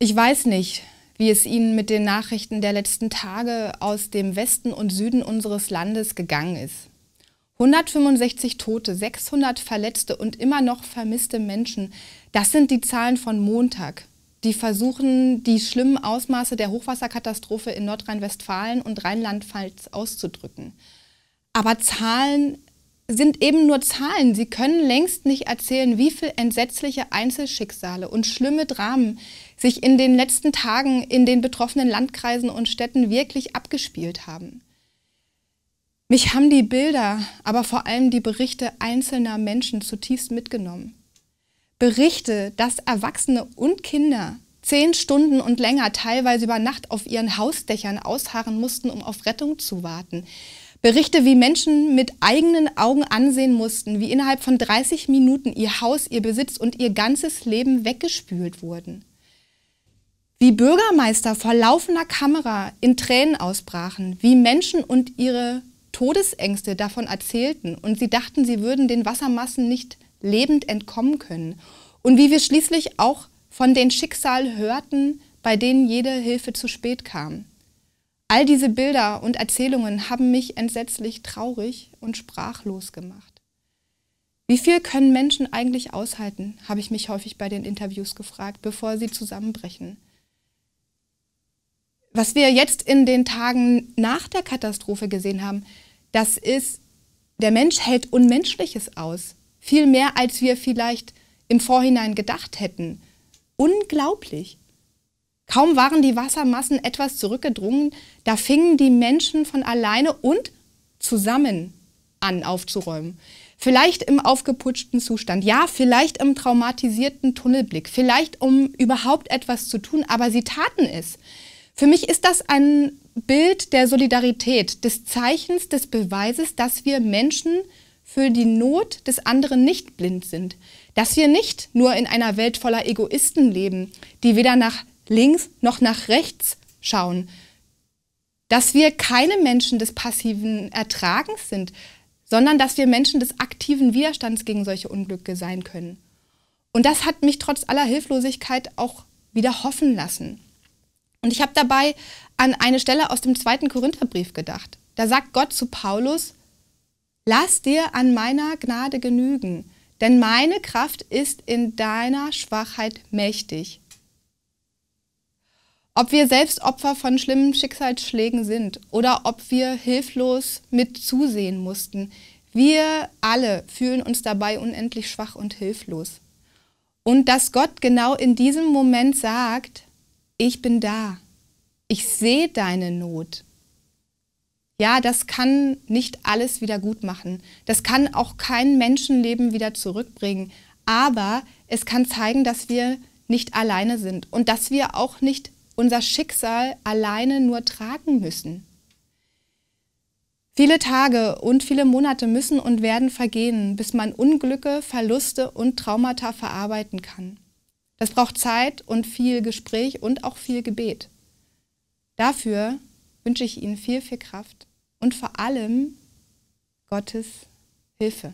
Ich weiß nicht, wie es Ihnen mit den Nachrichten der letzten Tage aus dem Westen und Süden unseres Landes gegangen ist. 165 Tote, 600 Verletzte und immer noch vermisste Menschen, das sind die Zahlen von Montag. Die versuchen, die schlimmen Ausmaße der Hochwasserkatastrophe in Nordrhein-Westfalen und Rheinland-Pfalz auszudrücken. Aber Zahlen sind eben nur Zahlen. Sie können längst nicht erzählen, wie viel entsetzliche Einzelschicksale und schlimme Dramen sich in den letzten Tagen in den betroffenen Landkreisen und Städten wirklich abgespielt haben. Mich haben die Bilder, aber vor allem die Berichte einzelner Menschen zutiefst mitgenommen. Berichte, dass Erwachsene und Kinder zehn Stunden und länger teilweise über Nacht auf ihren Hausdächern ausharren mussten, um auf Rettung zu warten Berichte, wie Menschen mit eigenen Augen ansehen mussten, wie innerhalb von 30 Minuten ihr Haus, ihr Besitz und ihr ganzes Leben weggespült wurden. Wie Bürgermeister vor laufender Kamera in Tränen ausbrachen, wie Menschen und ihre Todesängste davon erzählten und sie dachten, sie würden den Wassermassen nicht lebend entkommen können. Und wie wir schließlich auch von den Schicksal hörten, bei denen jede Hilfe zu spät kam. All diese Bilder und Erzählungen haben mich entsetzlich traurig und sprachlos gemacht. Wie viel können Menschen eigentlich aushalten, habe ich mich häufig bei den Interviews gefragt, bevor sie zusammenbrechen. Was wir jetzt in den Tagen nach der Katastrophe gesehen haben, das ist, der Mensch hält Unmenschliches aus. Viel mehr, als wir vielleicht im Vorhinein gedacht hätten. Unglaublich. Kaum waren die Wassermassen etwas zurückgedrungen, da fingen die Menschen von alleine und zusammen an aufzuräumen. Vielleicht im aufgeputschten Zustand, ja, vielleicht im traumatisierten Tunnelblick, vielleicht um überhaupt etwas zu tun, aber sie taten es. Für mich ist das ein Bild der Solidarität, des Zeichens, des Beweises, dass wir Menschen für die Not des anderen nicht blind sind, dass wir nicht nur in einer Welt voller Egoisten leben, die weder nach links noch nach rechts schauen. Dass wir keine Menschen des passiven Ertragens sind, sondern dass wir Menschen des aktiven Widerstands gegen solche Unglücke sein können. Und das hat mich trotz aller Hilflosigkeit auch wieder hoffen lassen. Und ich habe dabei an eine Stelle aus dem zweiten Korintherbrief gedacht. Da sagt Gott zu Paulus, lass dir an meiner Gnade genügen, denn meine Kraft ist in deiner Schwachheit mächtig. Ob wir selbst Opfer von schlimmen Schicksalsschlägen sind oder ob wir hilflos mit zusehen mussten, wir alle fühlen uns dabei unendlich schwach und hilflos. Und dass Gott genau in diesem Moment sagt, ich bin da, ich sehe deine Not. Ja, das kann nicht alles wieder gut machen. Das kann auch kein Menschenleben wieder zurückbringen. Aber es kann zeigen, dass wir nicht alleine sind und dass wir auch nicht unser Schicksal alleine nur tragen müssen. Viele Tage und viele Monate müssen und werden vergehen, bis man Unglücke, Verluste und Traumata verarbeiten kann. Das braucht Zeit und viel Gespräch und auch viel Gebet. Dafür wünsche ich Ihnen viel, viel Kraft und vor allem Gottes Hilfe.